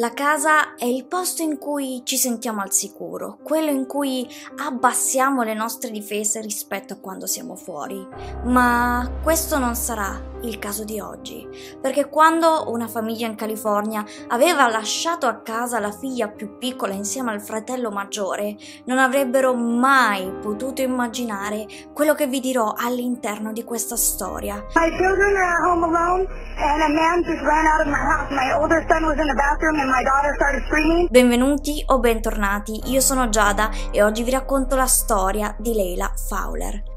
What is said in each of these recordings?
La casa è il posto in cui ci sentiamo al sicuro, quello in cui abbassiamo le nostre difese rispetto a quando siamo fuori. Ma questo non sarà il caso di oggi, perché quando una famiglia in California aveva lasciato a casa la figlia più piccola insieme al fratello maggiore, non avrebbero mai potuto immaginare quello che vi dirò all'interno di questa storia. My children are at home alone and a man just ran out of my house. My older son was in the bathroom and Benvenuti o bentornati, io sono Giada e oggi vi racconto la storia di Leila Fowler.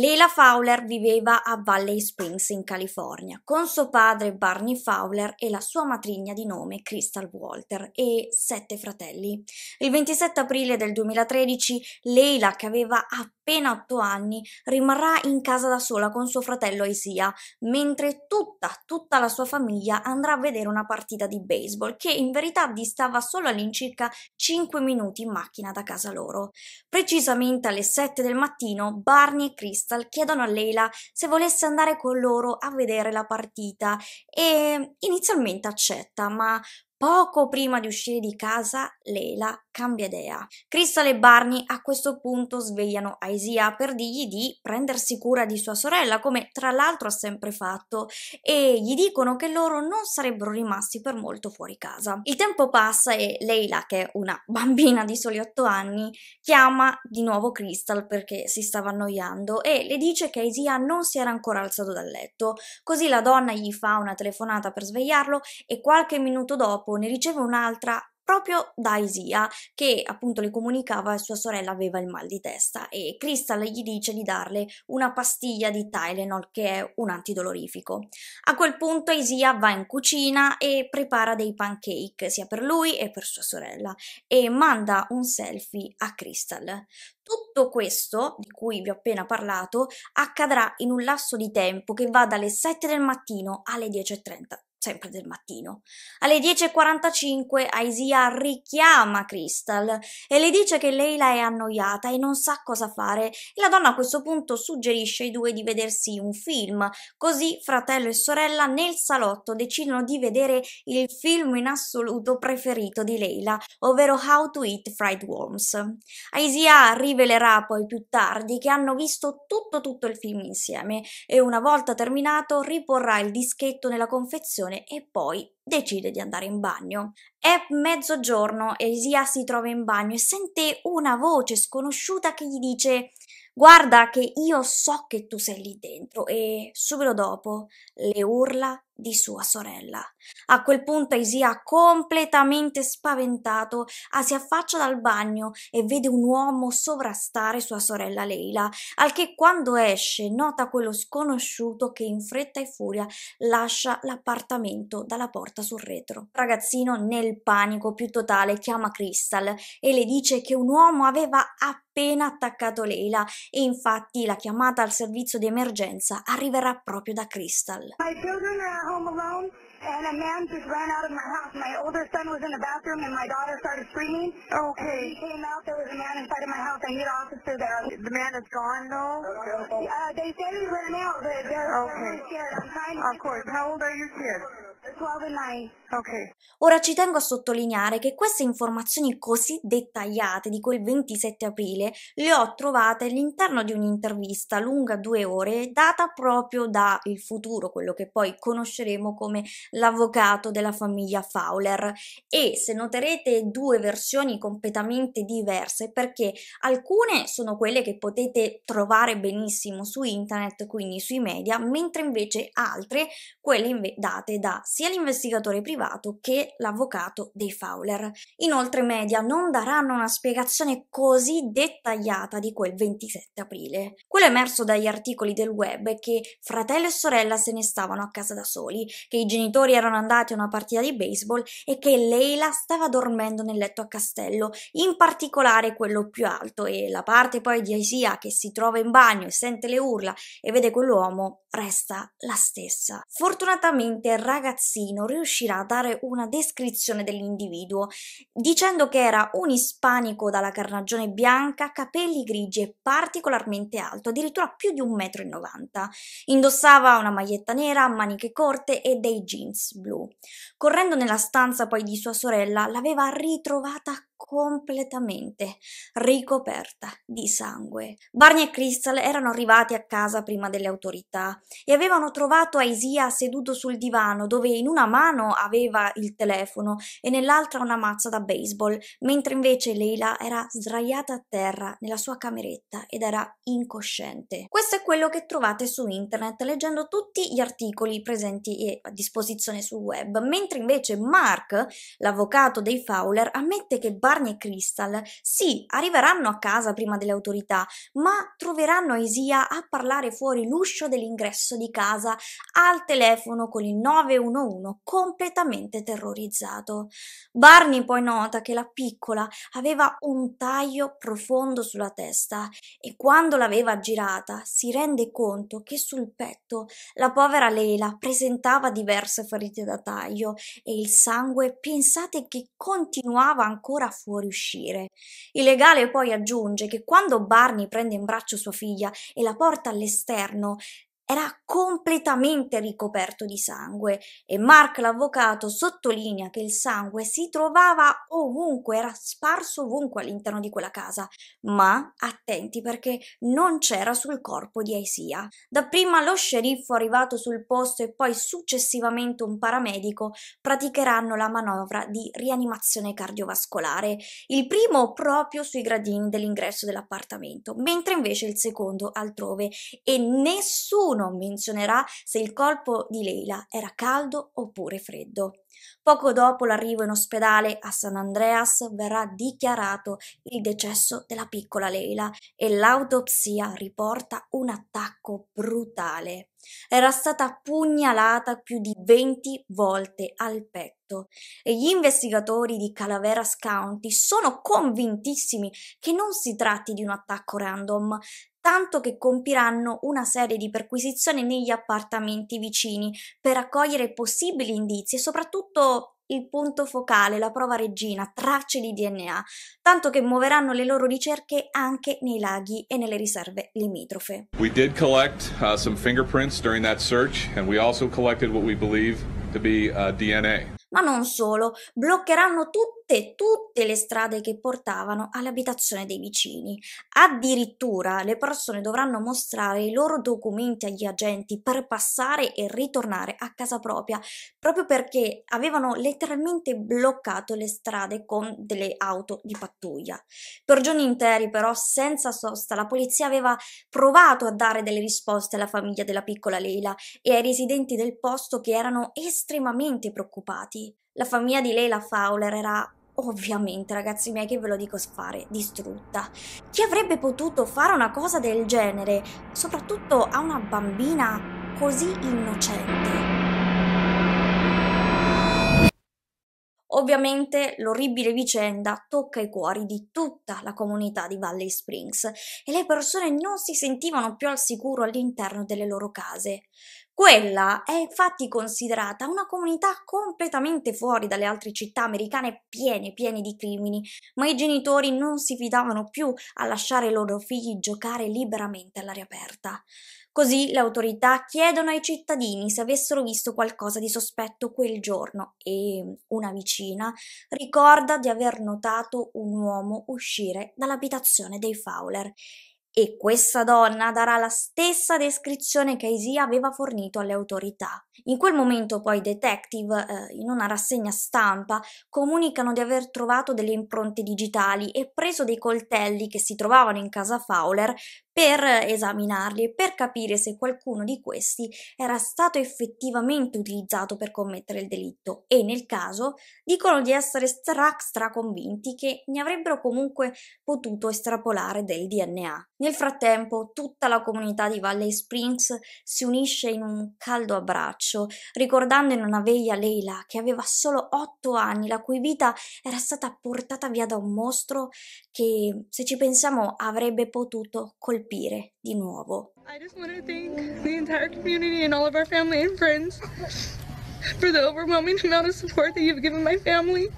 Leila Fowler viveva a Valley Springs in California con suo padre Barney Fowler e la sua matrigna di nome Crystal Walter e sette fratelli. Il 27 aprile del 2013 Leila, che aveva appena otto anni, rimarrà in casa da sola con suo fratello Isia, mentre tutta, tutta la sua famiglia andrà a vedere una partita di baseball che in verità distava solo all'incirca 5 minuti in macchina da casa loro. Precisamente alle 7 del mattino Barney e Crystal Crystal chiedono a Leila se volesse andare con loro a vedere la partita e inizialmente accetta, ma poco prima di uscire di casa Leila cambia idea. Crystal e Barney a questo punto svegliano Aisia per dirgli di prendersi cura di sua sorella, come tra l'altro ha sempre fatto, e gli dicono che loro non sarebbero rimasti per molto fuori casa. Il tempo passa e Leila, che è una bambina di soli 8 anni, chiama di nuovo Crystal perché si stava annoiando e le dice che Aisia non si era ancora alzato dal letto, così la donna gli fa una telefonata per svegliarlo e qualche minuto dopo ne riceve un'altra proprio da Isia, che appunto le comunicava che sua sorella aveva il mal di testa e Crystal gli dice di darle una pastiglia di Tylenol che è un antidolorifico. A quel punto Isia va in cucina e prepara dei pancake sia per lui che per sua sorella e manda un selfie a Crystal. Tutto questo, di cui vi ho appena parlato, accadrà in un lasso di tempo che va dalle 7 del mattino alle 10.30 sempre del mattino. Alle 10.45 Aisia richiama Crystal e le dice che Leila è annoiata e non sa cosa fare. La donna a questo punto suggerisce ai due di vedersi un film, così fratello e sorella nel salotto decidono di vedere il film in assoluto preferito di Leila, ovvero How to Eat Fried Worms. Aisia rivelerà poi più tardi che hanno visto tutto tutto il film insieme e una volta terminato riporrà il dischetto nella confezione colazione e poi decide di andare in bagno. È mezzogiorno e Isia si trova in bagno e sente una voce sconosciuta che gli dice Guarda che io so che tu sei lì dentro e subito dopo le urla di sua sorella. A quel punto Isia, completamente spaventato, ah, si affaccia dal bagno e vede un uomo sovrastare sua sorella Leila, al che quando esce nota quello sconosciuto che in fretta e furia lascia l'appartamento dalla porta sul retro. Il ragazzino nel panico più totale chiama Crystal e le dice che un uomo aveva appena appena attaccato Leila e infatti la chiamata al servizio di emergenza arriverà proprio da Crystal. and a man just ran out of my house. My older son was in the bathroom and my daughter started screaming. Okay. He came out, there was a man inside of my house. I need an officer there. The man is gone though? Uh, they said he ran out, but they're okay. really scared. I'm trying to... Of course. How old are your kids? Ora ci tengo a sottolineare che queste informazioni così dettagliate di quel 27 aprile le ho trovate all'interno di un'intervista lunga due ore data proprio da Il Futuro, quello che poi conosceremo come l'avvocato della famiglia Fowler. E se noterete due versioni completamente diverse perché alcune sono quelle che potete trovare benissimo su internet, quindi sui media, mentre invece altre, quelle inve- date da sia sia l'investigatore privato che l'avvocato dei Fowler. Inoltre i media non daranno una spiegazione così dettagliata di quel 27 aprile. Quello emerso dagli articoli del web è che fratello e sorella se ne stavano a casa da soli, che i genitori erano andati a una partita di baseball e che Leila stava dormendo nel letto a castello, in particolare quello più alto e la parte poi di Asia che si trova in bagno e sente le urla e vede quell'uomo resta la stessa. Fortunatamente ragazzi, ragazzino riuscirà a dare una descrizione dell'individuo, dicendo che era un ispanico dalla carnagione bianca, capelli grigi e particolarmente alto, addirittura più di 1,90 m. Indossava una maglietta nera, maniche corte e dei jeans blu. Correndo nella stanza poi di sua sorella, l'aveva ritrovata completamente ricoperta di sangue. Barney e Crystal erano arrivati a casa prima delle autorità e avevano trovato Aisia seduto sul divano dove in una mano aveva il telefono e nell'altra una mazza da baseball, mentre invece Leila era sdraiata a terra nella sua cameretta ed era incosciente. Questo è quello che trovate su internet leggendo tutti gli articoli presenti e a disposizione sul web, mentre invece Mark, l'avvocato dei Fowler, ammette che Barney Barney e Crystal, sì, arriveranno a casa prima delle autorità, ma troveranno Isia a parlare fuori l'uscio dell'ingresso di casa al telefono con il 911 completamente terrorizzato. Barney poi nota che la piccola aveva un taglio profondo sulla testa e quando l'aveva girata si rende conto che sul petto la povera Leila presentava diverse ferite da taglio e il sangue pensate che continuava ancora a fuori fuoriuscire. Il legale poi aggiunge che quando Barney prende in braccio sua figlia e la porta all'esterno, era completamente ricoperto di sangue e Mark l'avvocato sottolinea che il sangue si trovava ovunque, era sparso ovunque all'interno di quella casa, ma attenti perché non c'era sul corpo di Aisia. Dapprima lo sceriffo arrivato sul posto e poi successivamente un paramedico praticheranno la manovra di rianimazione cardiovascolare, il primo proprio sui gradini dell'ingresso dell'appartamento, mentre invece il secondo altrove e nessuno nessuno menzionerà se il colpo di Leila era caldo oppure freddo. Poco dopo l'arrivo in ospedale a San Andreas verrà dichiarato il decesso della piccola Leila e l'autopsia riporta un attacco brutale. Era stata pugnalata più di 20 volte al petto fatto e gli investigatori di Calaveras County sono convintissimi che non si tratti di un attacco random, tanto che compiranno una serie di perquisizioni negli appartamenti vicini per accogliere possibili indizi e soprattutto il punto focale, la prova regina, tracce di DNA, tanto che muoveranno le loro ricerche anche nei laghi e nelle riserve limitrofe. We did collect uh, some fingerprints during that search and we also collected what we believe to be uh, DNA. Ma non solo, bloccheranno tutto tutte, tutte le strade che portavano all'abitazione dei vicini. Addirittura le persone dovranno mostrare i loro documenti agli agenti per passare e ritornare a casa propria, proprio perché avevano letteralmente bloccato le strade con delle auto di pattuglia. Per giorni interi, però, senza sosta, la polizia aveva provato a dare delle risposte alla famiglia della piccola Leila e ai residenti del posto che erano estremamente preoccupati. La famiglia di Leila Fowler era ovviamente ragazzi miei che ve lo dico fare distrutta. Chi avrebbe potuto fare una cosa del genere, soprattutto a una bambina così innocente? Ovviamente l'orribile vicenda tocca i cuori di tutta la comunità di Valley Springs e le persone non si sentivano più al sicuro all'interno delle loro case. Quella è infatti considerata una comunità completamente fuori dalle altre città americane piene, piene di crimini, ma i genitori non si fidavano più a lasciare i loro figli giocare liberamente all'aria aperta. Così le autorità chiedono ai cittadini se avessero visto qualcosa di sospetto quel giorno e una vicina ricorda di aver notato un uomo uscire dall'abitazione dei Fowler e questa donna darà la stessa descrizione che Isia aveva fornito alle autorità. In quel momento poi i detective, eh, in una rassegna stampa, comunicano di aver trovato delle impronte digitali e preso dei coltelli che si trovavano in casa Fowler per esaminarli e per capire se qualcuno di questi era stato effettivamente utilizzato per commettere il delitto e nel caso dicono di essere stra, convinti che ne avrebbero comunque potuto estrapolare del DNA. Nel frattempo tutta la comunità di Valley Springs si unisce in un caldo abbraccio, ricordando in una veglia Leila che aveva solo 8 anni, la cui vita era stata portata via da un mostro che, se ci pensiamo, avrebbe potuto colpire colpire di nuovo. I just want to thank the entire community and all of our family and friends for the overwhelming amount of support that you've given my family.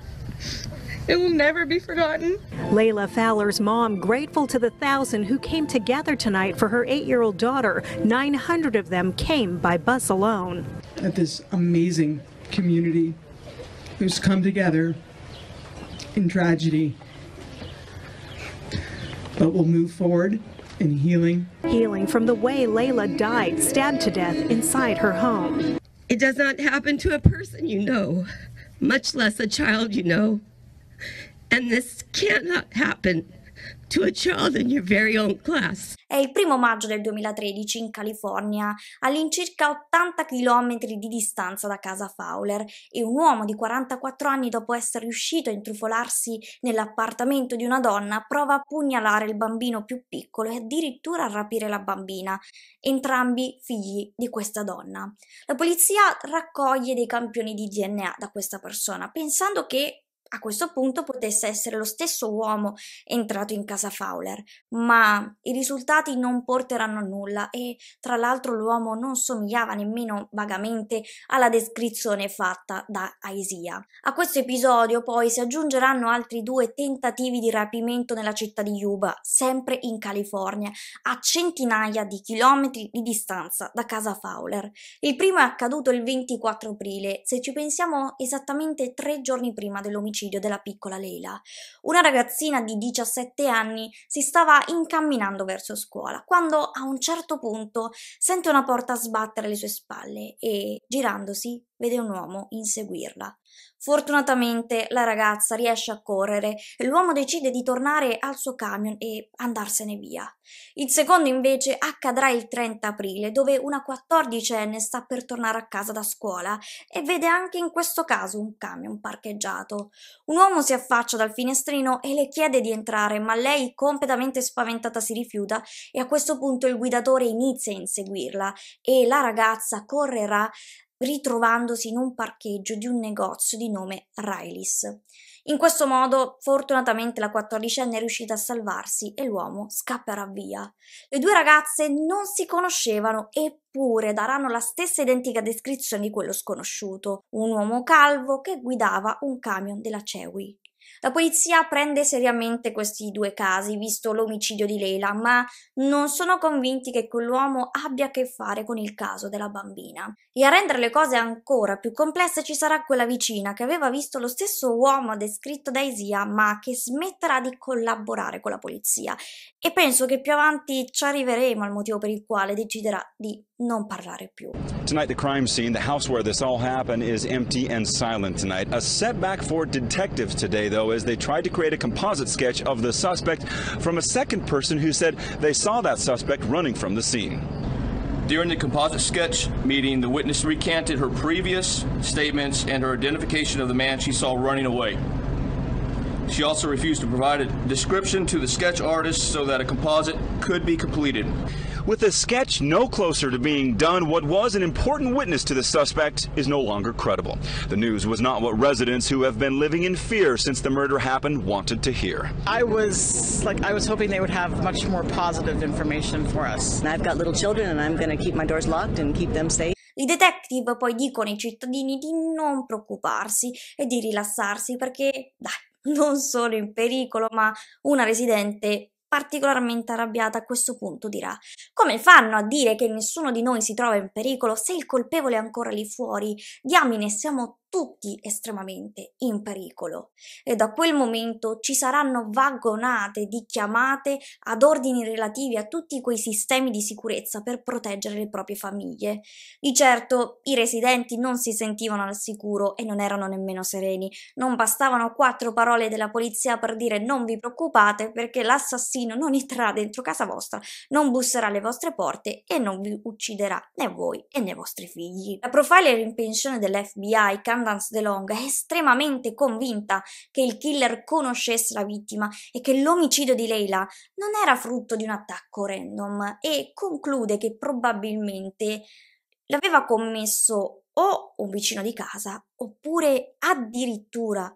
It will never be forgotten. Layla Fowler's mom grateful to the thousand who came together tonight for her eight-year-old daughter. 900 of them came by bus alone. At this amazing community who's come together in tragedy but will move forward and healing? Healing from the way Layla died, stabbed to death inside her home. It does not happen to a person you know, much less a child you know. And this cannot happen to a child in your very own class. È il primo maggio del 2013 in California, all'incirca 80 km di distanza da casa Fowler, e un uomo di 44 anni, dopo essere riuscito a intrufolarsi nell'appartamento di una donna, prova a pugnalare il bambino più piccolo e addirittura a rapire la bambina, entrambi figli di questa donna. La polizia raccoglie dei campioni di DNA da questa persona, pensando che a questo punto potesse essere lo stesso uomo entrato in casa Fowler, ma i risultati non porteranno a nulla e tra l'altro l'uomo non somigliava nemmeno vagamente alla descrizione fatta da Aisia. A questo episodio poi si aggiungeranno altri due tentativi di rapimento nella città di Yuba, sempre in California, a centinaia di chilometri di distanza da casa Fowler. Il primo è accaduto il 24 aprile, se ci pensiamo esattamente tre giorni prima dell'omicidio suicidio della piccola Leila. Una ragazzina di 17 anni si stava incamminando verso scuola quando a un certo punto sente una porta sbattere alle sue spalle e, girandosi, vede un uomo inseguirla. Fortunatamente la ragazza riesce a correre e l'uomo decide di tornare al suo camion e andarsene via. Il secondo invece accadrà il 30 aprile, dove una quattordicenne sta per tornare a casa da scuola e vede anche in questo caso un camion parcheggiato. Un uomo si affaccia dal finestrino e le chiede di entrare, ma lei completamente spaventata si rifiuta e a questo punto il guidatore inizia a inseguirla e la ragazza correrà ritrovandosi in un parcheggio di un negozio di nome Rilis. In questo modo, fortunatamente, la quattordicenne è riuscita a salvarsi e l'uomo scapperà via. Le due ragazze non si conoscevano, eppure daranno la stessa identica descrizione di quello sconosciuto, un uomo calvo che guidava un camion della Cewi. La polizia prende seriamente questi due casi, visto l'omicidio di Leila, ma non sono convinti che quell'uomo abbia a che fare con il caso della bambina. E a rendere le cose ancora più complesse ci sarà quella vicina che aveva visto lo stesso uomo descritto da Isia, ma che smetterà di collaborare con la polizia. E penso che più avanti ci arriveremo al motivo per il quale deciderà di non parlare più. Tonight the crime scene, the house where this all happened is empty and silent tonight. A setback for detectives today though. ago as they tried to create a composite sketch of the suspect from a second person who said they saw that suspect running from the scene. During the composite sketch meeting, the witness recanted her previous statements and her identification of the man she saw running away. She also refused to provide a description to the sketch artist so that a composite could be completed. With the sketch no closer to being done, what was an important witness to the suspect is no longer credible. The news was not what residents who have been living in fear since the murder happened wanted to hear. I was like I was hoping they would have much more positive information for us. I've got little children and I'm going to keep my doors locked and keep them safe. I detective poi dicono ai cittadini di non preoccuparsi e di rilassarsi perché dai, non sono in pericolo, ma una residente particolarmente arrabbiata a questo punto dirà come fanno a dire che nessuno di noi si trova in pericolo se il colpevole è ancora lì fuori diamine siamo tutti estremamente in pericolo e da quel momento ci saranno vagonate di chiamate ad ordini relativi a tutti quei sistemi di sicurezza per proteggere le proprie famiglie. Di certo i residenti non si sentivano al sicuro e non erano nemmeno sereni, non bastavano quattro parole della polizia per dire non vi preoccupate perché l'assassino non entrerà dentro casa vostra, non busserà alle vostre porte e non vi ucciderà né voi né i vostri figli. La profiler in pensione dell'FBI cambia Sundance DeLong è estremamente convinta che il killer conoscesse la vittima e che l'omicidio di Leila non era frutto di un attacco random e conclude che probabilmente l'aveva commesso o un vicino di casa oppure addirittura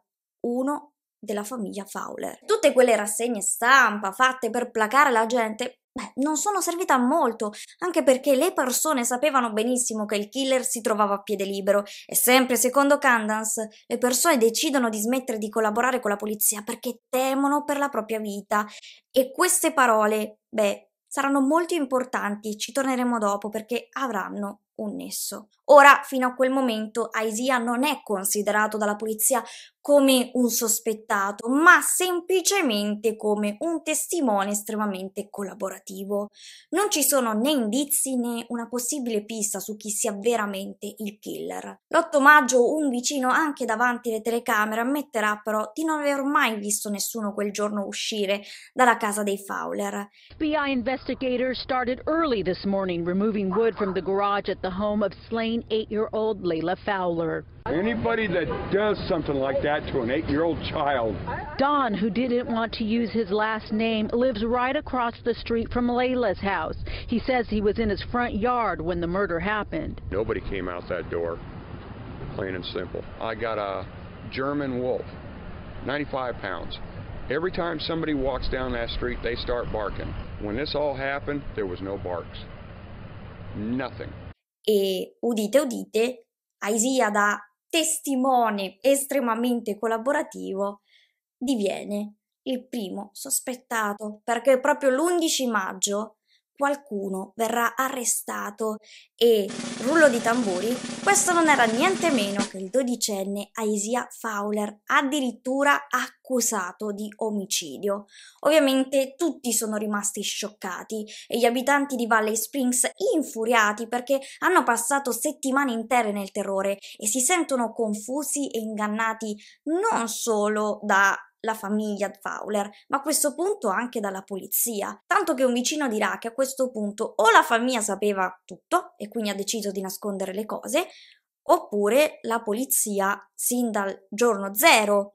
uno della famiglia Fowler. Tutte quelle rassegne stampa fatte per placare la gente Beh, non sono servita a molto, anche perché le persone sapevano benissimo che il killer si trovava a piede libero e sempre secondo Candance le persone decidono di smettere di collaborare con la polizia perché temono per la propria vita. E queste parole, beh, saranno molto importanti, ci torneremo dopo perché avranno un nesso. Ora, fino a quel momento, Aisia non è considerato dalla polizia come un sospettato, ma semplicemente come un testimone estremamente collaborativo. Non ci sono né indizi né una possibile pista su chi sia veramente il killer. L'8 maggio un vicino anche davanti alle telecamere ammetterà però di non aver mai visto nessuno quel giorno uscire dalla casa dei Fowler. FBI investigators started early this morning removing wood from the garage at the home of slain eight-year-old Layla Fowler. Anybody that does something like that to an eight-year-old child. Don, who didn't want to use his last name, lives right across the street from Layla's house. He says he was in his front yard when the murder happened. Nobody came out that door, plain and simple. I got a German wolf, 95 pounds. Every time somebody walks down that street, they start barking. When this all happened, there was no barks. Nothing. e udite udite, Aisia da testimone estremamente collaborativo diviene il primo sospettato perché proprio l'11 maggio qualcuno verrà arrestato e, rullo di tamburi, questo non era niente meno che il dodicenne Aisia Fowler, addirittura accusato di omicidio. Ovviamente tutti sono rimasti scioccati e gli abitanti di Valley Springs infuriati perché hanno passato settimane intere nel terrore e si sentono confusi e ingannati non solo da la famiglia Fowler, ma a questo punto anche dalla polizia, tanto che un vicino dirà che a questo punto o la famiglia sapeva tutto e quindi ha deciso di nascondere le cose, oppure la polizia sin dal giorno zero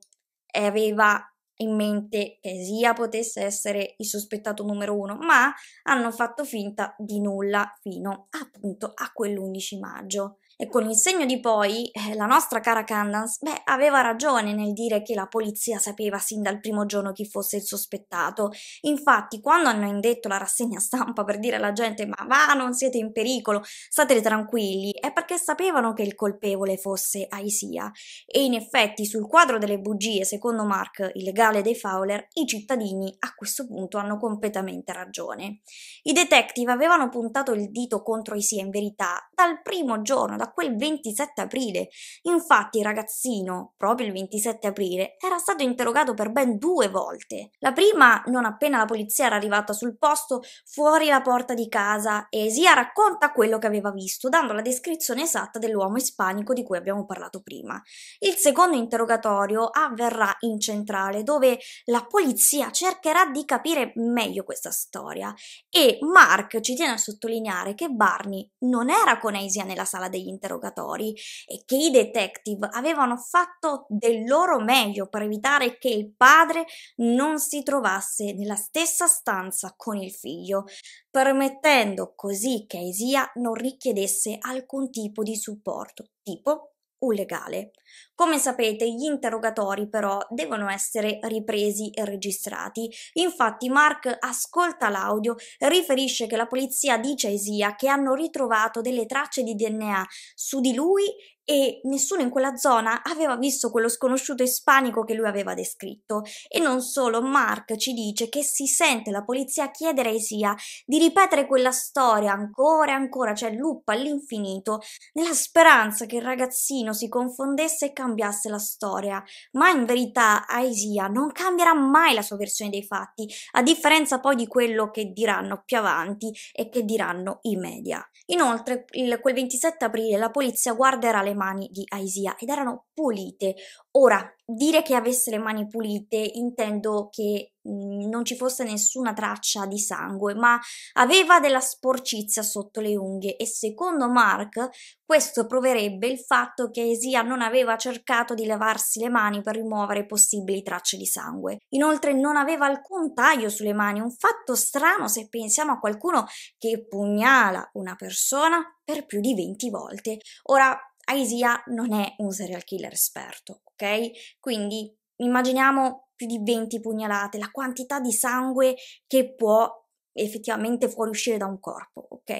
aveva in mente che Zia potesse essere il sospettato numero uno, ma hanno fatto finta di nulla fino appunto a quell'11 maggio. E con il segno di poi, eh, la nostra cara Candance, beh, aveva ragione nel dire che la polizia sapeva sin dal primo giorno chi fosse il sospettato. Infatti, quando hanno indetto la rassegna stampa per dire alla gente ma va, non siete in pericolo, state tranquilli, è perché sapevano che il colpevole fosse Aisia. E in effetti, sul quadro delle bugie, secondo Mark, il legale dei Fowler, i cittadini a questo punto hanno completamente ragione. I detective avevano puntato il dito contro Aisia in verità dal primo giorno, da quel 27 aprile. Infatti il ragazzino, proprio il 27 aprile, era stato interrogato per ben due volte. La prima, non appena la polizia era arrivata sul posto, fuori la porta di casa, e Esia racconta quello che aveva visto, dando la descrizione esatta dell'uomo ispanico di cui abbiamo parlato prima. Il secondo interrogatorio avverrà in centrale, dove la polizia cercherà di capire meglio questa storia. E Mark ci tiene a sottolineare che Barney non era con Asia nella sala degli interrogatori interrogatori e che i detective avevano fatto del loro meglio per evitare che il padre non si trovasse nella stessa stanza con il figlio, permettendo così che Isia non richiedesse alcun tipo di supporto, tipo o legale. Come sapete, gli interrogatori però devono essere ripresi e registrati. Infatti Mark ascolta l'audio e riferisce che la polizia dice a Isia che hanno ritrovato delle tracce di DNA su di lui e nessuno in quella zona aveva visto quello sconosciuto ispanico che lui aveva descritto. E non solo, Mark ci dice che si sente la polizia chiedere a Isia di ripetere quella storia ancora e ancora, cioè luppa all'infinito, nella speranza che il ragazzino si confondesse e cambiasse la storia. Ma in verità Isia non cambierà mai la sua versione dei fatti, a differenza poi di quello che diranno più avanti e che diranno i media. Inoltre, il, quel 27 aprile la polizia guarderà le mani di Aisia ed erano pulite. Ora, dire che avesse le mani pulite intendo che mh, mm, non ci fosse nessuna traccia di sangue, ma aveva della sporcizia sotto le unghie e secondo Mark questo proverebbe il fatto che Aisia non aveva cercato di lavarsi le mani per rimuovere possibili tracce di sangue. Inoltre non aveva alcun taglio sulle mani, un fatto strano se pensiamo a qualcuno che pugnala una persona per più di 20 volte. Ora Aisia non è un serial killer esperto, ok? Quindi immaginiamo più di 20 pugnalate, la quantità di sangue che può effettivamente fuoriuscire da un corpo, ok?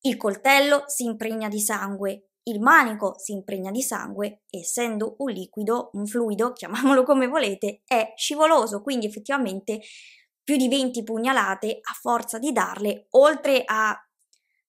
Il coltello si impregna di sangue, il manico si impregna di sangue, essendo un liquido, un fluido, chiamiamolo come volete, è scivoloso, quindi effettivamente più di 20 pugnalate a forza di darle, oltre a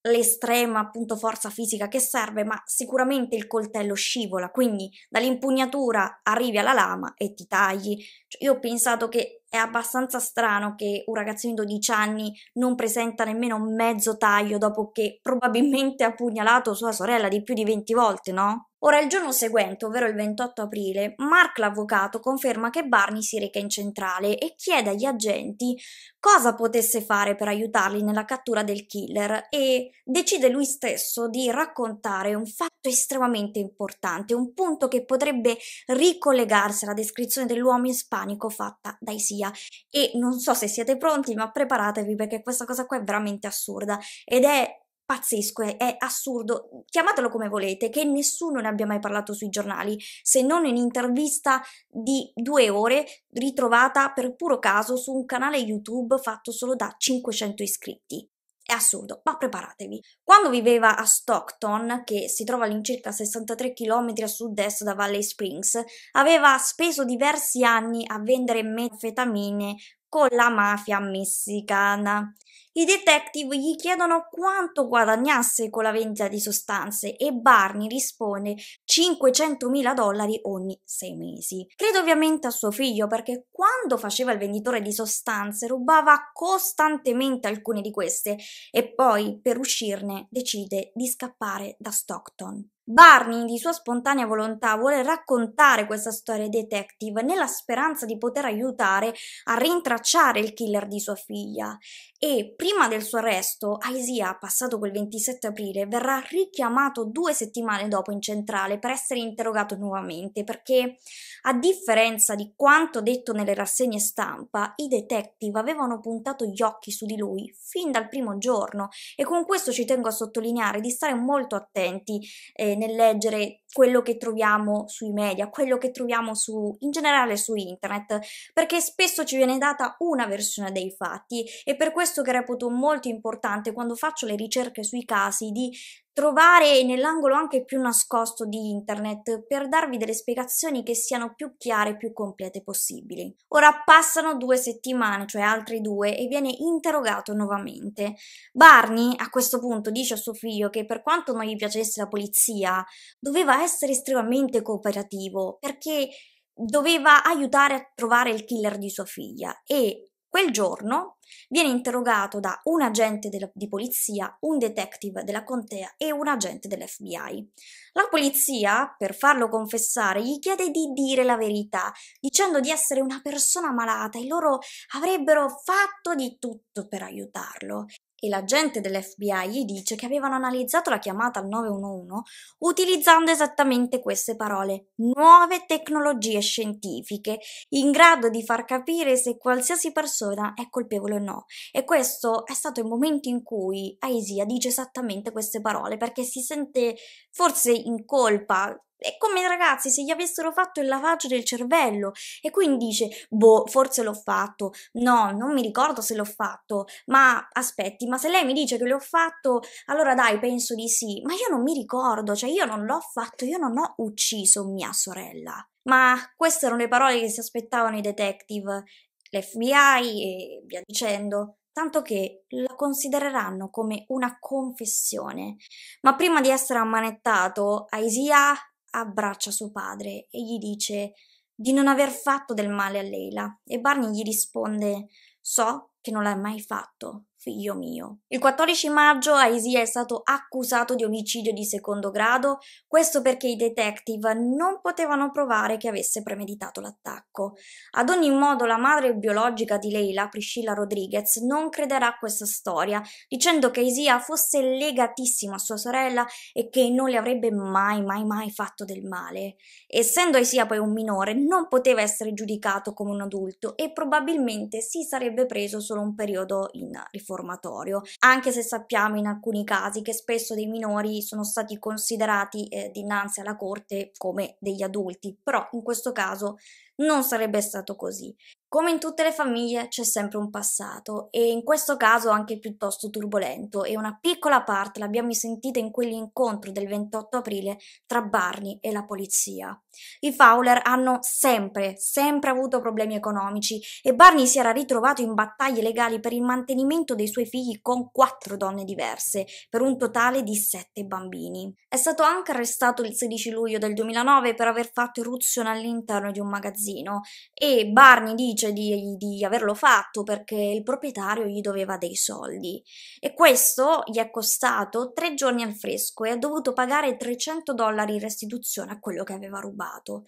l'estrema appunto forza fisica che serve, ma sicuramente il coltello scivola, quindi dall'impugnatura arrivi alla lama e ti tagli. Cioè, io ho pensato che è abbastanza strano che un ragazzino di 12 anni non presenta nemmeno mezzo taglio dopo che probabilmente ha pugnalato sua sorella di più di 20 volte, no? Ora, il giorno seguente, ovvero il 28 aprile, Mark l'avvocato conferma che Barney si reca in centrale e chiede agli agenti cosa potesse fare per aiutarli nella cattura del killer e decide lui stesso di raccontare un fatto estremamente importante, un punto che potrebbe ricollegarsi alla descrizione dell'uomo ispanico fatta da Isia. E non so se siete pronti, ma preparatevi perché questa cosa qua è veramente assurda ed è pazzesco, è assurdo, chiamatelo come volete, che nessuno ne abbia mai parlato sui giornali, se non in un'intervista di due ore ritrovata per puro caso su un canale YouTube fatto solo da 500 iscritti. È assurdo, ma preparatevi. Quando viveva a Stockton, che si trova all'incirca 63 km a sud-est da Valley Springs, aveva speso diversi anni a vendere metafetamine con la mafia messicana. I detective gli chiedono quanto guadagnasse con la vendita di sostanze e Barney risponde 500.000 dollari ogni sei mesi. Credo ovviamente a suo figlio perché quando faceva il venditore di sostanze rubava costantemente alcune di queste e poi per uscirne decide di scappare da Stockton. Barney, di sua spontanea volontà, vuole raccontare questa storia ai detective nella speranza di poter aiutare a rintracciare il killer di sua figlia. E prima del suo arresto, Isaiah, passato quel 27 aprile, verrà richiamato due settimane dopo in centrale per essere interrogato nuovamente perché, a differenza di quanto detto nelle rassegne stampa, i detective avevano puntato gli occhi su di lui fin dal primo giorno e con questo ci tengo a sottolineare di stare molto attenti eh, nel leggere quello che troviamo sui media, quello che troviamo su, in generale su internet, perché spesso ci viene data una versione dei fatti e per questo che reputo molto importante quando faccio le ricerche sui casi di trovare nell'angolo anche più nascosto di internet per darvi delle spiegazioni che siano più chiare e più complete possibili. Ora passano due settimane, cioè altre due, e viene interrogato nuovamente. Barney a questo punto dice a suo figlio che per quanto non gli piacesse la polizia, doveva essere estremamente cooperativo perché doveva aiutare a trovare il killer di sua figlia e quel giorno viene interrogato da un agente de- di polizia, un detective della contea e un agente dell'FBI. La polizia, per farlo confessare, gli chiede di dire la verità, dicendo di essere una persona malata e loro avrebbero fatto di tutto per aiutarlo e l'agente dell'FBI gli dice che avevano analizzato la chiamata al 911 utilizzando esattamente queste parole, nuove tecnologie scientifiche in grado di far capire se qualsiasi persona è colpevole o no. E questo è stato il momento in cui Aisia dice esattamente queste parole perché si sente forse in colpa è come ragazzi se gli avessero fatto il lavaggio del cervello e quindi dice, boh, forse l'ho fatto, no, non mi ricordo se l'ho fatto, ma aspetti, ma se lei mi dice che l'ho fatto, allora dai, penso di sì, ma io non mi ricordo, cioè io non l'ho fatto, io non ho ucciso mia sorella. Ma queste erano le parole che si aspettavano i detective, l'FBI e via dicendo tanto che la considereranno come una confessione. Ma prima di essere ammanettato, Aisia abbraccia suo padre e gli dice di non aver fatto del male a Leila e Barney gli risponde So che non l'hai mai fatto, figlio mio. Il 14 maggio Aisia è stato accusato di omicidio di secondo grado, questo perché i detective non potevano provare che avesse premeditato l'attacco. Ad ogni modo la madre biologica di Leila, Priscilla Rodriguez, non crederà a questa storia, dicendo che Aisia fosse legatissima a sua sorella e che non le avrebbe mai mai mai fatto del male. Essendo Aisia poi un minore, non poteva essere giudicato come un adulto e probabilmente si sarebbe preso solo un periodo in riflessione informatorio, anche se sappiamo in alcuni casi che spesso dei minori sono stati considerati eh, dinanzi alla Corte come degli adulti, però in questo caso non sarebbe stato così. Come in tutte le famiglie c'è sempre un passato e in questo caso anche piuttosto turbolento e una piccola parte l'abbiamo sentita in quell'incontro del 28 aprile tra Barney e la polizia. I Fowler hanno sempre, sempre avuto problemi economici e Barney si era ritrovato in battaglie legali per il mantenimento dei suoi figli con quattro donne diverse, per un totale di sette bambini. È stato anche arrestato il 16 luglio del 2009 per aver fatto irruzione all'interno di un magazzino magazzino e Barney dice di, di, averlo fatto perché il proprietario gli doveva dei soldi e questo gli è costato tre giorni al fresco e ha dovuto pagare 300 dollari in restituzione a quello che aveva rubato.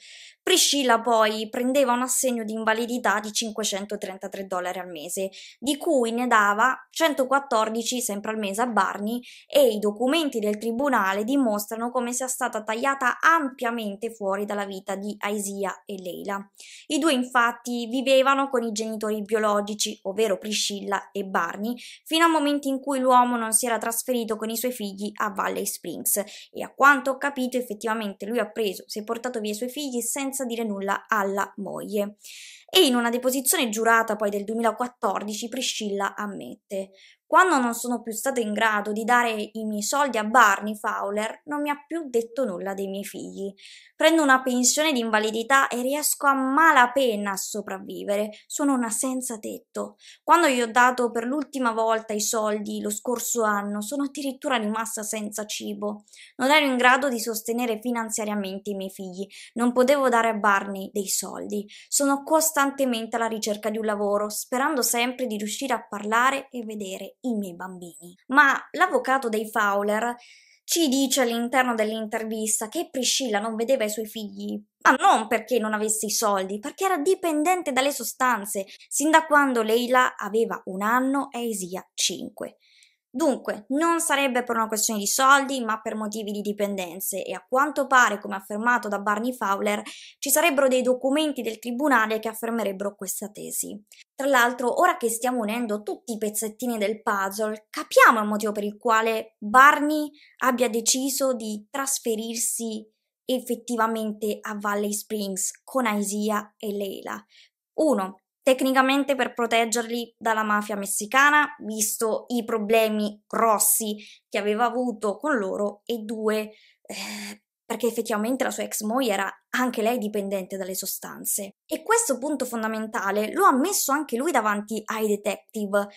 Priscilla poi prendeva un assegno di invalidità di 533 dollari al mese, di cui ne dava 114 sempre al mese a Barney e i documenti del tribunale dimostrano come sia stata tagliata ampiamente fuori dalla vita di Aisia e Leila. I due infatti vivevano con i genitori biologici, ovvero Priscilla e Barney, fino al momento in cui l'uomo non si era trasferito con i suoi figli a Valley Springs e a quanto ho capito effettivamente lui ha preso, si è portato via i suoi figli senza senza dire nulla alla moglie. E in una deposizione giurata poi del 2014 Priscilla ammette quando non sono più stato in grado di dare i miei soldi a Barney Fowler, non mi ha più detto nulla dei miei figli. Prendo una pensione di invalidità e riesco a malapena a sopravvivere. Sono una senza tetto. Quando gli ho dato per l'ultima volta i soldi lo scorso anno, sono addirittura rimasta senza cibo. Non ero in grado di sostenere finanziariamente i miei figli. Non potevo dare a Barney dei soldi. Sono costantemente alla ricerca di un lavoro, sperando sempre di riuscire a parlare e vedere i miei bambini. Ma l'avvocato dei Fowler ci dice all'interno dell'intervista che Priscilla non vedeva i suoi figli, ma non perché non avesse i soldi, perché era dipendente dalle sostanze, sin da quando Leila aveva un anno e Isia cinque. Dunque, non sarebbe per una questione di soldi, ma per motivi di dipendenze e a quanto pare, come affermato da Barney Fowler, ci sarebbero dei documenti del tribunale che affermerebbero questa tesi. Tra l'altro, ora che stiamo unendo tutti i pezzettini del puzzle, capiamo il motivo per il quale Barney abbia deciso di trasferirsi effettivamente a Valley Springs con Aisia e Leila. 1 tecnicamente per proteggerli dalla mafia messicana, visto i problemi grossi che aveva avuto con loro, e due, eh, perché effettivamente la sua ex moglie era anche lei dipendente dalle sostanze. E questo punto fondamentale lo ha messo anche lui davanti ai detective,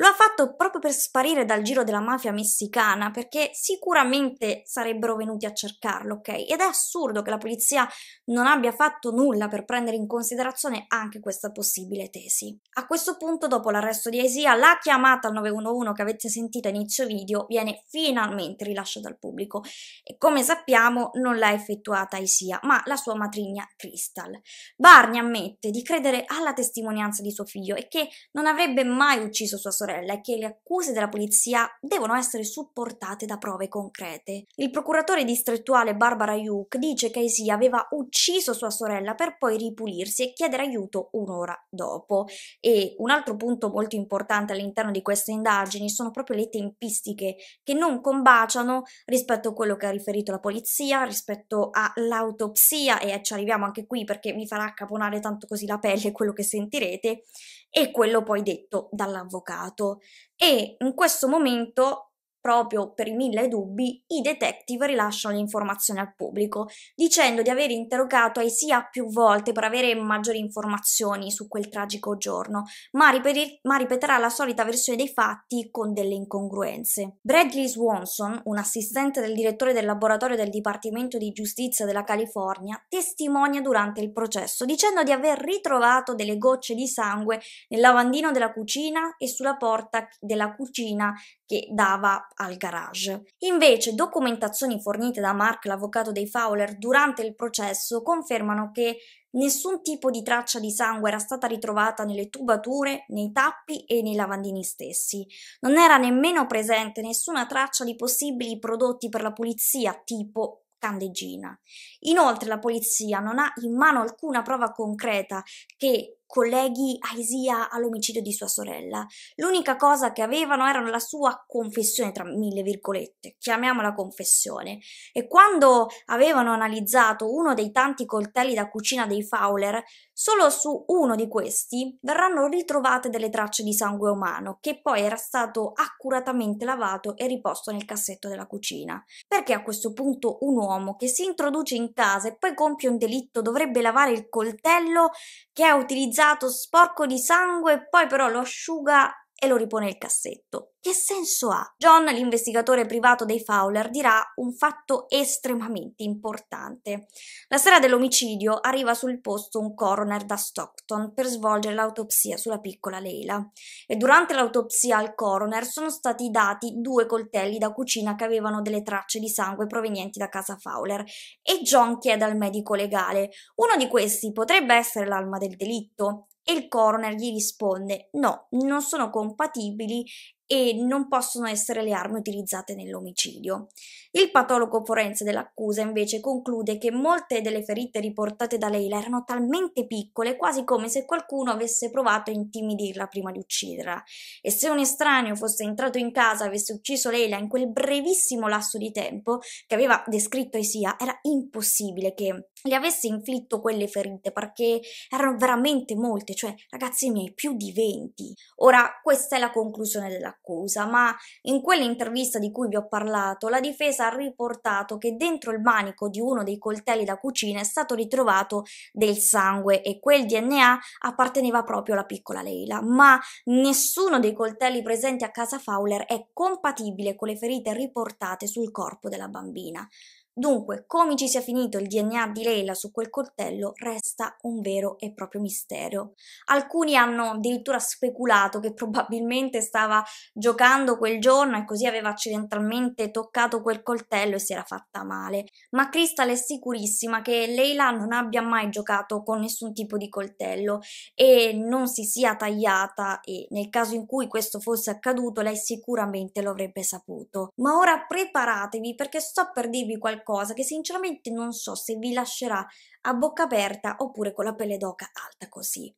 lo ha fatto proprio per sparire dal giro della mafia messicana, perché sicuramente sarebbero venuti a cercarlo, ok? Ed è assurdo che la polizia non abbia fatto nulla per prendere in considerazione anche questa possibile tesi. A questo punto, dopo l'arresto di Aisia, la chiamata al 911 che avete sentito a inizio video viene finalmente rilasciata al pubblico e come sappiamo non l'ha effettuata Aisia, ma la sua matrigna Crystal. Barney ammette di credere alla testimonianza di suo figlio e che non avrebbe mai ucciso sua sorella sorella è che le accuse della polizia devono essere supportate da prove concrete. Il procuratore distrettuale Barbara Hugh dice che Isia aveva ucciso sua sorella per poi ripulirsi e chiedere aiuto un'ora dopo. E un altro punto molto importante all'interno di queste indagini sono proprio le tempistiche che non combaciano rispetto a quello che ha riferito la polizia, rispetto all'autopsia e ci arriviamo anche qui perché mi farà caponare tanto così la pelle quello che sentirete e quello poi detto dall'avvocato. E in questo momento proprio per i mille dubbi, i detective rilasciano l'informazione al pubblico, dicendo di aver interrogato Aisia più volte per avere maggiori informazioni su quel tragico giorno, ma, ripeti- ma, ripeterà la solita versione dei fatti con delle incongruenze. Bradley Swanson, un assistente del direttore del laboratorio del Dipartimento di Giustizia della California, testimonia durante il processo, dicendo di aver ritrovato delle gocce di sangue nel lavandino della cucina e sulla porta della cucina che dava al garage. Invece documentazioni fornite da Mark, l'avvocato dei Fowler, durante il processo confermano che Nessun tipo di traccia di sangue era stata ritrovata nelle tubature, nei tappi e nei lavandini stessi. Non era nemmeno presente nessuna traccia di possibili prodotti per la pulizia, tipo candeggina. Inoltre la polizia non ha in mano alcuna prova concreta che colleghi Aisia all'omicidio di sua sorella. L'unica cosa che avevano era la sua confessione, tra mille virgolette, chiamiamola confessione. E quando avevano analizzato uno dei tanti coltelli da cucina dei Fowler, solo su uno di questi verranno ritrovate delle tracce di sangue umano, che poi era stato accuratamente lavato e riposto nel cassetto della cucina. Perché a questo punto un uomo che si introduce in casa e poi compie un delitto dovrebbe lavare il coltello che ha utilizzato battezzato sporco di sangue e poi però lo asciuga e lo ripone nel cassetto. Che senso ha? John, l'investigatore privato dei Fowler, dirà un fatto estremamente importante. La sera dell'omicidio arriva sul posto un coroner da Stockton per svolgere l'autopsia sulla piccola Leila e durante l'autopsia al coroner sono stati dati due coltelli da cucina che avevano delle tracce di sangue provenienti da casa Fowler e John chiede al medico legale uno di questi potrebbe essere l'alma del delitto e il coroner gli risponde no, non sono compatibili e non possono essere le armi utilizzate nell'omicidio. Il patologo forense dell'accusa invece conclude che molte delle ferite riportate da Leila erano talmente piccole quasi come se qualcuno avesse provato a intimidirla prima di ucciderla. E se un estraneo fosse entrato in casa e avesse ucciso Leila in quel brevissimo lasso di tempo che aveva descritto Isia, era impossibile che le avesse inflitto quelle ferite perché erano veramente molte, cioè ragazzi miei, più di 20. Ora, questa è la conclusione dell'accusa, ma in quell'intervista di cui vi ho parlato, la difesa Difesa ha riportato che dentro il manico di uno dei coltelli da cucina è stato ritrovato del sangue e quel DNA apparteneva proprio alla piccola Leila, ma nessuno dei coltelli presenti a casa Fowler è compatibile con le ferite riportate sul corpo della bambina. Dunque, come ci sia finito il DNA di Leila su quel coltello resta un vero e proprio mistero. Alcuni hanno addirittura speculato che probabilmente stava giocando quel giorno e così aveva accidentalmente toccato quel coltello e si era fatta male, ma Crystal è sicurissima che Leila non abbia mai giocato con nessun tipo di coltello e non si sia tagliata e nel caso in cui questo fosse accaduto lei sicuramente lo avrebbe saputo. Ma ora preparatevi perché sto per dirvi qualcosa qualcosa che sinceramente non so se vi lascerà a bocca aperta oppure con la pelle d'oca alta così.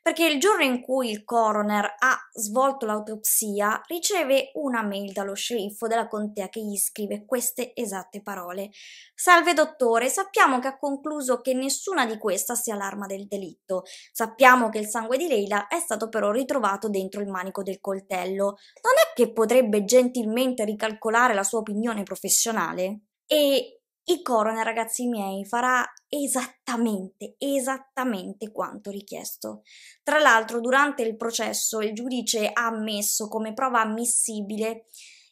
Perché il giorno in cui il coroner ha svolto l'autopsia riceve una mail dallo sceriffo della contea che gli scrive queste esatte parole. Salve dottore, sappiamo che ha concluso che nessuna di queste sia l'arma del delitto. Sappiamo che il sangue di Leila è stato però ritrovato dentro il manico del coltello. Non è che potrebbe gentilmente ricalcolare la sua opinione professionale? E il coroner, ragazzi miei, farà esattamente, esattamente quanto richiesto. Tra l'altro, durante il processo, il giudice ha ammesso come prova ammissibile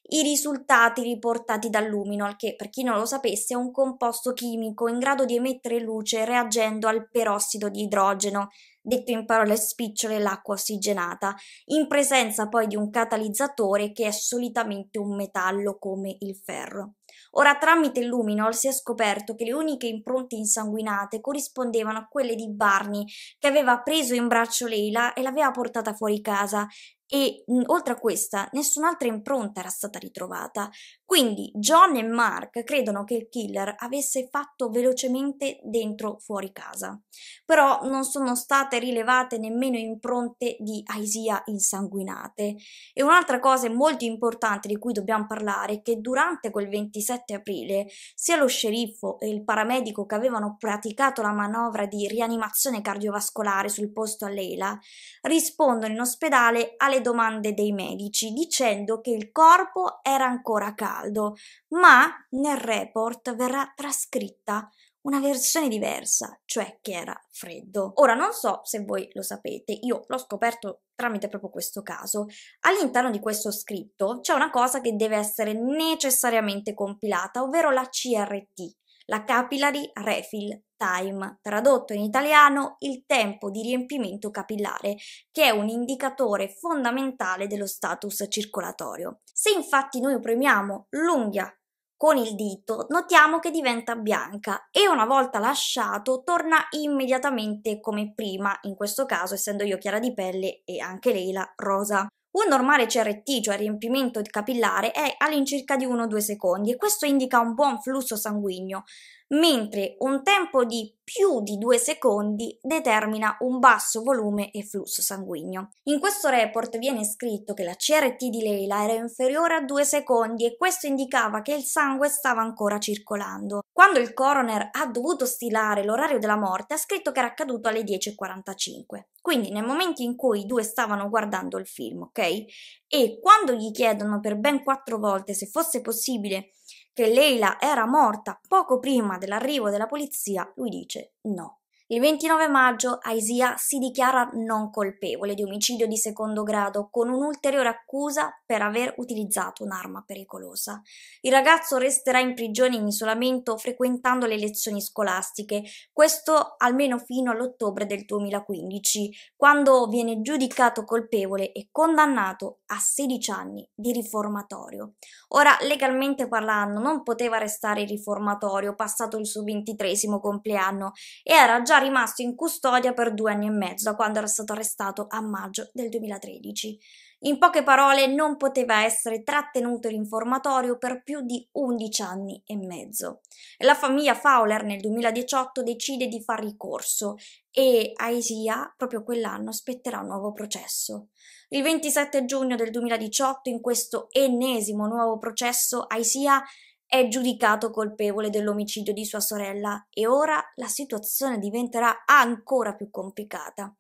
i risultati riportati dall'uminol, che per chi non lo sapesse è un composto chimico in grado di emettere luce reagendo al perossido di idrogeno, detto in parole spicciole l'acqua ossigenata, in presenza poi di un catalizzatore che è solitamente un metallo come il ferro. Ora tramite Luminol si è scoperto che le uniche impronte insanguinate corrispondevano a quelle di Barney che aveva preso in braccio Leila e l'aveva portata fuori casa e mhmm, oltre a questa nessun'altra impronta era stata ritrovata. Quindi John e Mark credono che il killer avesse fatto velocemente dentro fuori casa. Però non sono state rilevate nemmeno impronte di Aisia insanguinate. E un'altra cosa molto importante di cui dobbiamo parlare è che durante quel 27 aprile sia lo sceriffo e il paramedico che avevano praticato la manovra di rianimazione cardiovascolare sul posto a Leila rispondono in ospedale alle alle domande dei medici dicendo che il corpo era ancora caldo, ma nel report verrà trascritta una versione diversa, cioè che era freddo. Ora non so se voi lo sapete, io l'ho scoperto tramite proprio questo caso. All'interno di questo scritto c'è una cosa che deve essere necessariamente compilata, ovvero la CRT, la capillary refill time, tradotto in italiano il tempo di riempimento capillare, che è un indicatore fondamentale dello status circolatorio. Se infatti noi premiamo l'unghia con il dito, notiamo che diventa bianca e una volta lasciato torna immediatamente come prima, in questo caso essendo io chiara di pelle e anche lei la rosa. Un normale CRT, cioè riempimento capillare, è all'incirca di 1-2 secondi e questo indica un buon flusso sanguigno mentre un tempo di più di 2 secondi determina un basso volume e flusso sanguigno. In questo report viene scritto che la CRT di Leila era inferiore a 2 secondi e questo indicava che il sangue stava ancora circolando. Quando il coroner ha dovuto stilare l'orario della morte ha scritto che era accaduto alle 10.45, quindi nel momento in cui i due stavano guardando il film, ok? E quando gli chiedono per ben 4 volte se fosse possibile che Leila era morta poco prima dell'arrivo della polizia, lui dice no. Il 29 maggio Aisia si dichiara non colpevole di omicidio di secondo grado con un'ulteriore accusa per aver utilizzato un'arma pericolosa. Il ragazzo resterà in prigione in isolamento frequentando le lezioni scolastiche, questo almeno fino all'ottobre del 2015, quando viene giudicato colpevole e condannato a 16 anni di riformatorio. Ora, legalmente parlando, non poteva restare in riformatorio passato il suo ventitresimo compleanno e era già rimasto in custodia per due anni e mezzo, da quando era stato arrestato a maggio del 2013. In poche parole, non poteva essere trattenuto l'informatorio per più di 11 anni e mezzo. La famiglia Fowler nel 2018 decide di far ricorso e a Isia proprio quell'anno spetterà un nuovo processo. Il 27 giugno del 2018, in questo ennesimo nuovo processo, Aisia è giudicato colpevole dell'omicidio di sua sorella e ora la situazione diventerà ancora più complicata.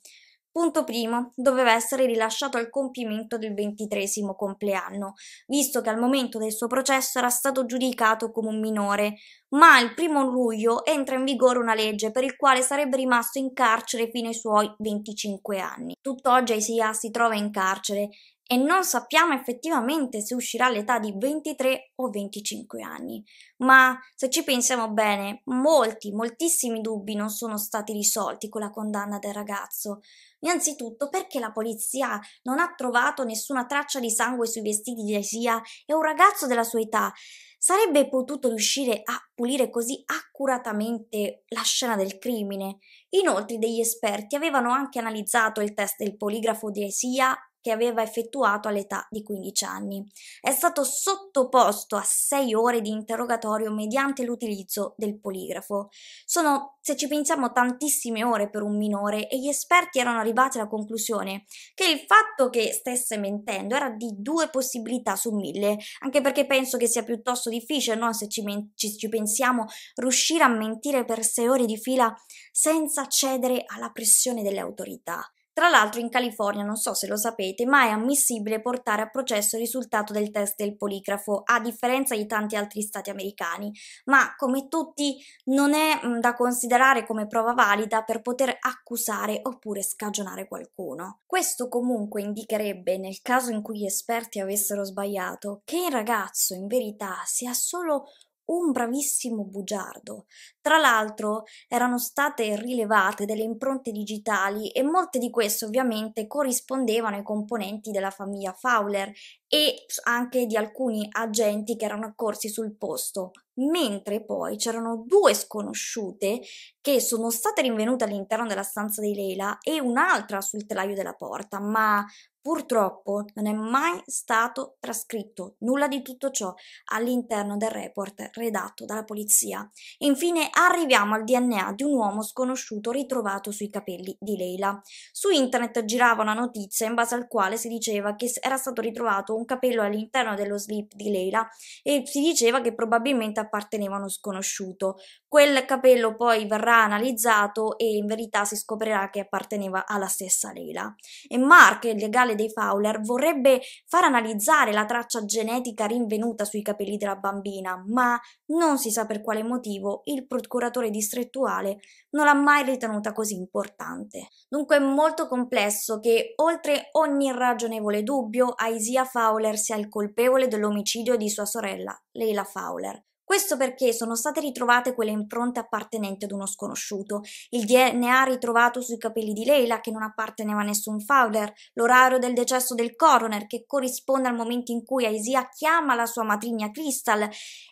Punto primo, doveva essere rilasciato al compimento del ventitresimo compleanno, visto che al momento del suo processo era stato giudicato come un minore, ma il primo luglio entra in vigore una legge per il quale sarebbe rimasto in carcere fino ai suoi 25 anni. Tutt'oggi Isaiah si trova in carcere e non sappiamo effettivamente se uscirà all'età di 23 o 25 anni. Ma se ci pensiamo bene, molti, moltissimi dubbi non sono stati risolti con la condanna del ragazzo. Innanzitutto perché la polizia non ha trovato nessuna traccia di sangue sui vestiti di Asia e un ragazzo della sua età sarebbe potuto riuscire a pulire così accuratamente la scena del crimine. Inoltre degli esperti avevano anche analizzato il test del poligrafo di Asia che aveva effettuato all'età di 15 anni. È stato sottoposto a 6 ore di interrogatorio mediante l'utilizzo del poligrafo. Sono, se ci pensiamo, tantissime ore per un minore e gli esperti erano arrivati alla conclusione che il fatto che stesse mentendo era di due possibilità su mille, anche perché penso che sia piuttosto difficile, no? se ci, men- ci, ci pensiamo, riuscire a mentire per 6 ore di fila senza cedere alla pressione delle autorità. Tra l'altro in California, non so se lo sapete, ma è ammissibile portare a processo il risultato del test del poligrafo, a differenza di tanti altri stati americani, ma come tutti non è da considerare come prova valida per poter accusare oppure scagionare qualcuno. Questo comunque indicherebbe, nel caso in cui gli esperti avessero sbagliato, che il ragazzo in verità sia solo un bravissimo bugiardo. Tra l'altro erano state rilevate delle impronte digitali e molte di queste ovviamente corrispondevano ai componenti della famiglia Fowler e anche di alcuni agenti che erano accorsi sul posto, mentre poi c'erano due sconosciute che sono state rinvenute all'interno della stanza di Leila e un'altra sul telaio della porta, ma Purtroppo non è mai stato trascritto nulla di tutto ciò all'interno del report redatto dalla polizia. Infine arriviamo al DNA di un uomo sconosciuto ritrovato sui capelli di Leila. Su internet girava una notizia in base al quale si diceva che era stato ritrovato un capello all'interno dello slip di Leila e si diceva che probabilmente apparteneva a uno sconosciuto. Quel capello poi verrà analizzato e in verità si scoprirà che apparteneva alla stessa Leila. E Mark, il legale particolare dei Fowler vorrebbe far analizzare la traccia genetica rinvenuta sui capelli della bambina, ma non si sa per quale motivo il procuratore distrettuale non l'ha mai ritenuta così importante. Dunque è molto complesso che, oltre ogni ragionevole dubbio, Isaiah Fowler sia il colpevole dell'omicidio di sua sorella, Leila Fowler. Questo perché sono state ritrovate quelle impronte appartenenti ad uno sconosciuto, il DNA ritrovato sui capelli di Leila che non apparteneva a nessun Fowler, l'orario del decesso del coroner che corrisponde al momento in cui Aisia chiama la sua matrigna Crystal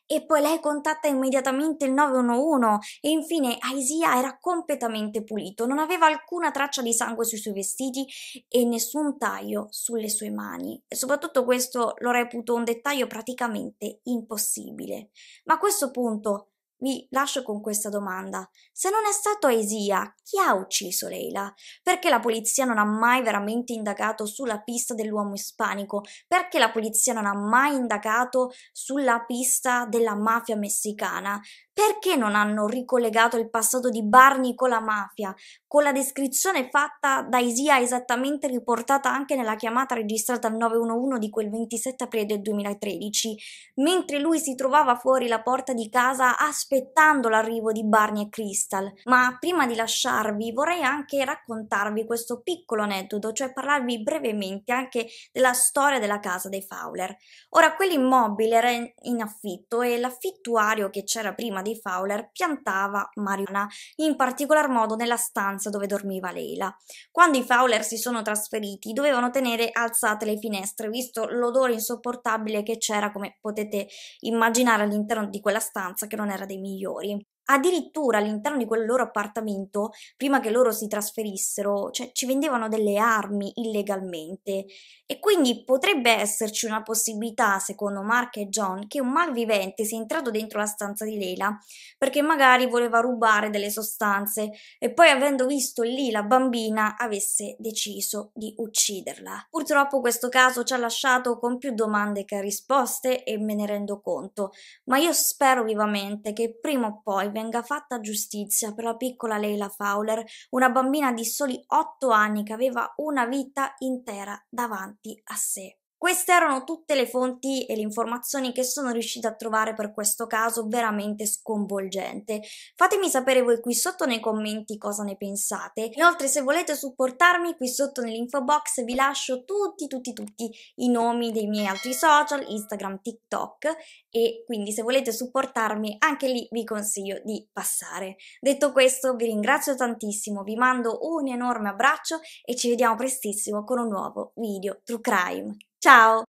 e poi lei contatta immediatamente il 911 e infine Aisia era completamente pulito, non aveva alcuna traccia di sangue sui suoi vestiti e nessun taglio sulle sue mani. E soprattutto questo lo reputo un dettaglio praticamente impossibile. Ma a questo punto vi lascio con questa domanda. Se non è stato Aisia, chi ha ucciso Leila? Perché la polizia non ha mai veramente indagato sulla pista dell'uomo ispanico? Perché la polizia non ha mai indagato sulla pista della mafia messicana? Perché non hanno ricollegato il passato di Barney con la mafia, con la descrizione fatta da Isia esattamente riportata anche nella chiamata registrata al 911 di quel 27 aprile del 2013, mentre lui si trovava fuori la porta di casa aspettando l'arrivo di Barney e Crystal. Ma prima di lasciarvi vorrei anche raccontarvi questo piccolo aneddoto, cioè parlarvi brevemente anche della storia della casa dei Fowler. Ora, quell'immobile era in affitto e l'affittuario che c'era prima di Fowler piantava marijuana, in particolar modo nella stanza dove dormiva Leila. Quando i Fowler si sono trasferiti, dovevano tenere alzate le finestre, visto l'odore insopportabile che c'era, come potete immaginare, all'interno di quella stanza che non era dei migliori addirittura all'interno di quel loro appartamento, prima che loro si trasferissero, cioè, ci vendevano delle armi illegalmente. E quindi potrebbe esserci una possibilità, secondo Mark e John, che un malvivente sia entrato dentro la stanza di Leila perché magari voleva rubare delle sostanze e poi, avendo visto lì la bambina, avesse deciso di ucciderla. Purtroppo questo caso ci ha lasciato con più domande che risposte e me ne rendo conto, ma io spero vivamente che prima o poi venga venga fatta giustizia per la piccola Leila Fowler, una bambina di soli otto anni che aveva una vita intera davanti a sé. Queste erano tutte le fonti e le informazioni che sono riuscita a trovare per questo caso veramente sconvolgente. Fatemi sapere voi qui sotto nei commenti cosa ne pensate. Inoltre se volete supportarmi qui sotto nell'info box vi lascio tutti tutti tutti i nomi dei miei altri social, Instagram, TikTok e quindi se volete supportarmi anche lì vi consiglio di passare. Detto questo vi ringrazio tantissimo, vi mando un enorme abbraccio e ci vediamo prestissimo con un nuovo video True Crime. Ciao!